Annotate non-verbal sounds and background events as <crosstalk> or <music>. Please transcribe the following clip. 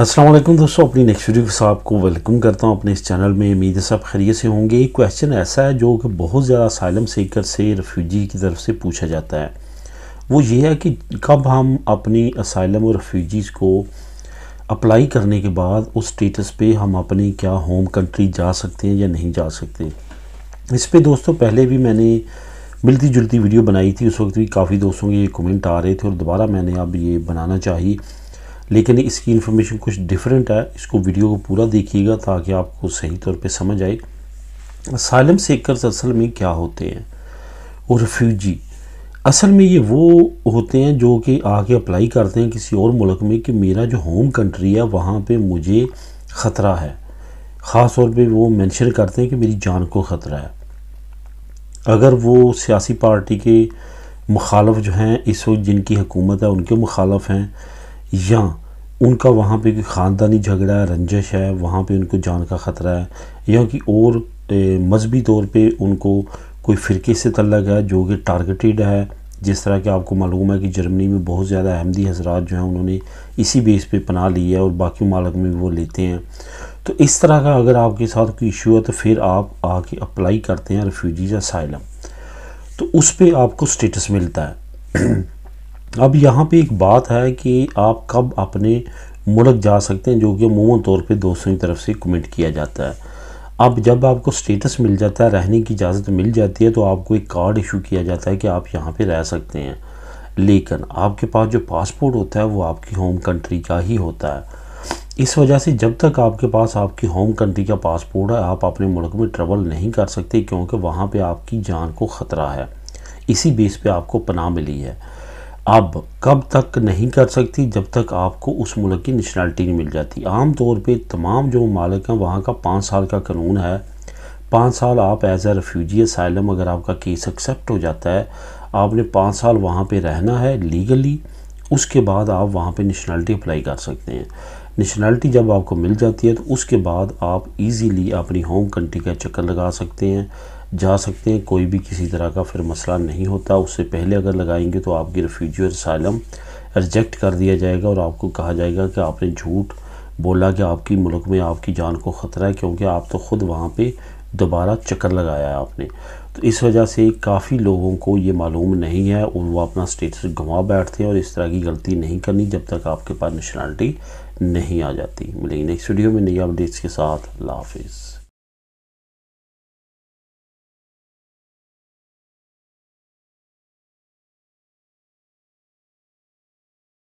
असलम दोस्तों अपनी next video के साथ आपको वेलकम करता हूं अपने इस चैनल में उम्मीद है सब खैरियत से होंगे एक क्वेश्चन ऐसा है जो कि बहुत ज़्यादा साइलम सीकर से रेफ्यूजी की तरफ से पूछा जाता है वो ये है कि कब हम अपनी असाइलम और रेफ्यूजीज़ को अप्लाई करने के बाद उस स्टेटस पे हम अपनी क्या होम कंट्री जा सकते हैं या नहीं जा सकते इस पर दोस्तों पहले भी मैंने मिलती जुलती वीडियो बनाई थी उस वक्त भी काफ़ी दोस्तों के कमेंट आ रहे थे और दोबारा मैंने अब ये बनाना चाहिए लेकिन इसकी इन्फॉर्मेशन कुछ डिफरेंट है इसको वीडियो को पूरा देखिएगा ताकि आपको सही तौर पे समझ आए सालम सेकर्स असल में क्या होते हैं और रिफ्यूजी असल में ये वो होते हैं जो कि आके अप्लाई करते हैं किसी और मुल्क में कि मेरा जो होम कंट्री है वहाँ पे मुझे ख़तरा है ख़ास तौर पे वो मेंशन करते हैं कि मेरी जान को ख़तरा है अगर वो सियासी पार्टी के मुखालफ जो हैं इस वक्त जिनकी हुकूमत है उनके मुखालफ हैं या उनका वहाँ पे कोई ख़ानदानी झगड़ा है रंजश है वहाँ पे उनको जान का ख़तरा है या कि और मजहबी तौर पे उनको कोई फ़िरके से तल्लक है जो कि टारगेटेड है जिस तरह के आपको मालूम है कि जर्मनी में बहुत ज़्यादा अहमदी हजरात जो हैं उन्होंने इसी बेस पे पनाह ली है और बाकी मालक में भी वो लेते हैं तो इस तरह का अगर आपके साथ कोई इशू है तो फिर आप आके अप्लाई करते हैं रिफ्यूजीज साइलम तो उस पर आपको स्टेटस मिलता है <clears throat> अब यहाँ पे एक बात है कि आप कब अपने मुल्क जा सकते हैं जो कि अमूमा तौर पे दोस्तों की तरफ से कमेंट किया जाता है अब जब आपको स्टेटस मिल जाता है रहने की इजाज़त मिल जाती है तो आपको एक कार्ड इशू किया जाता है कि आप यहाँ पे रह सकते हैं लेकिन आपके पास जो पासपोर्ट होता है वो आपकी होम कंट्री का ही होता है इस वजह से जब तक आपके पास आपकी होम कंट्री का पासपोर्ट है आप अपने मुल्क में ट्रेवल नहीं कर सकते क्योंकि वहाँ पर आपकी जान को ख़तरा है इसी बेस पर आपको पनाह मिली है अब कब तक नहीं कर सकती जब तक आपको उस मुल्क की नेशनलिटी नहीं मिल जाती आम तौर पे तमाम जो ममालिक हैं वहाँ का पाँच साल का कानून है पाँच साल आप एज ए रेफ्यूजी असाइलम अगर आपका केस एक्सेप्ट हो जाता है आपने पाँच साल वहाँ पे रहना है लीगली उसके बाद आप वहाँ पे नेशनलिटी अप्लाई कर सकते हैं नेशनलिटी जब आपको मिल जाती है तो उसके बाद आप इजीली अपनी होम कंट्री का चक्कर लगा सकते हैं जा सकते हैं कोई भी किसी तरह का फिर मसला नहीं होता उससे पहले अगर लगाएंगे तो आपकी रिफ्यूजी और सालम रिजेक्ट कर दिया जाएगा और आपको कहा जाएगा कि आपने झूठ बोला कि आपकी मुल्क में आपकी जान को ख़तरा है क्योंकि आप तो ख़ुद वहाँ पर दोबारा चक्कर लगाया है आपने तो इस वजह से काफ़ी लोगों को ये मालूम नहीं है और वो अपना स्टेटस गंवा बैठते हैं और इस तरह की गलती नहीं करनी जब तक आपके पास नेशनलिटी नहीं आ जाती मिलेगी नेक्स्ट वीडियो में नई अपडेट्स के साथ अल्लाह हाफिज़